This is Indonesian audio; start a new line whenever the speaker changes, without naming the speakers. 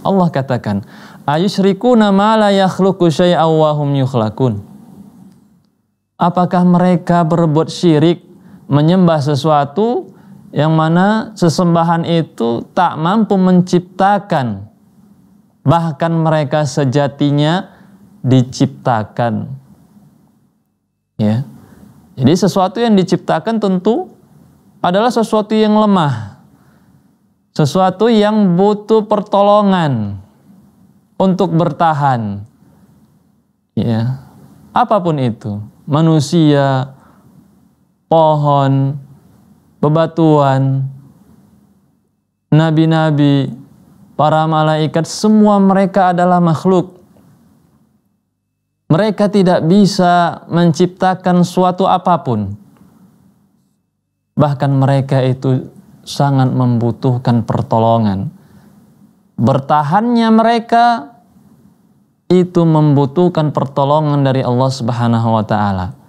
Allah katakan, ayusyrikuna ma la yakhluqu syai'aw wa Apakah mereka berbuat syirik menyembah sesuatu yang mana sesembahan itu tak mampu menciptakan bahkan mereka sejatinya diciptakan. Ya. Jadi sesuatu yang diciptakan tentu adalah sesuatu yang lemah sesuatu yang butuh pertolongan untuk bertahan. Ya. Apapun itu, manusia, pohon, bebatuan, nabi-nabi, para malaikat, semua mereka adalah makhluk. Mereka tidak bisa menciptakan suatu apapun. Bahkan mereka itu sangat membutuhkan pertolongan. Bertahannya mereka itu membutuhkan pertolongan dari Allah Subhanahu wa taala.